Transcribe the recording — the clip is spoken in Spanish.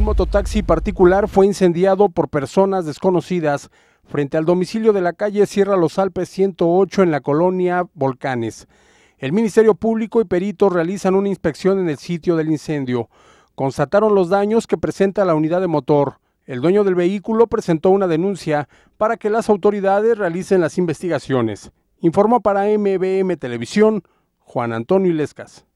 Un mototaxi particular fue incendiado por personas desconocidas frente al domicilio de la calle Sierra Los Alpes 108 en la colonia Volcanes. El Ministerio Público y peritos realizan una inspección en el sitio del incendio. Constataron los daños que presenta la unidad de motor. El dueño del vehículo presentó una denuncia para que las autoridades realicen las investigaciones. Informó para MBM Televisión Juan Antonio Ilescas.